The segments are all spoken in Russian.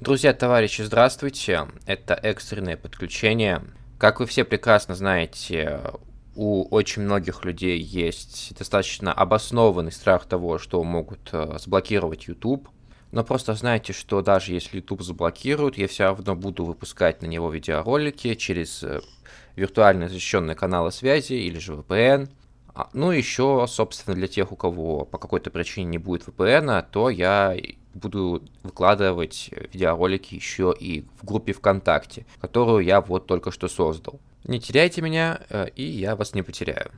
Друзья, товарищи, здравствуйте. Это экстренное подключение. Как вы все прекрасно знаете, у очень многих людей есть достаточно обоснованный страх того, что могут сблокировать э, YouTube. Но просто знайте, что даже если YouTube заблокируют, я все равно буду выпускать на него видеоролики через э, виртуально защищенные каналы связи или же VPN. А, ну, еще, собственно, для тех, у кого по какой-то причине не будет VPN, а то я буду выкладывать видеоролики еще и в группе ВКонтакте, которую я вот только что создал. Не теряйте меня, э, и я вас не потеряю.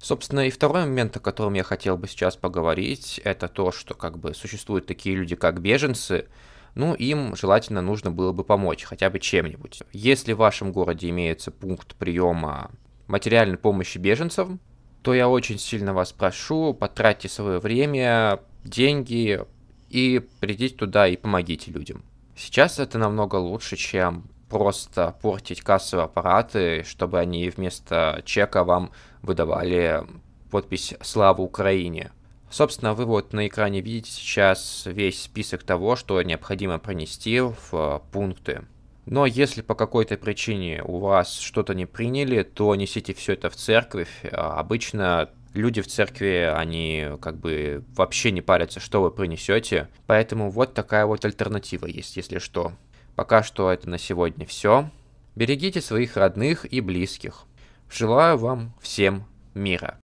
Собственно, и второй момент, о котором я хотел бы сейчас поговорить, это то, что как бы существуют такие люди, как беженцы, ну, им желательно нужно было бы помочь хотя бы чем-нибудь. Если в вашем городе имеется пункт приема материальной помощи беженцам, то я очень сильно вас прошу, потратьте свое время, деньги, и придите туда и помогите людям. Сейчас это намного лучше, чем просто портить кассовые аппараты, чтобы они вместо чека вам выдавали подпись «Слава Украине». Собственно, вы вот на экране видите сейчас весь список того, что необходимо пронести в э, пункты. Но если по какой-то причине у вас что-то не приняли, то несите все это в церковь. Э, обычно люди в церкви, они как бы вообще не парятся, что вы принесете. Поэтому вот такая вот альтернатива есть, если что. Пока что это на сегодня все. Берегите своих родных и близких. Желаю вам всем мира.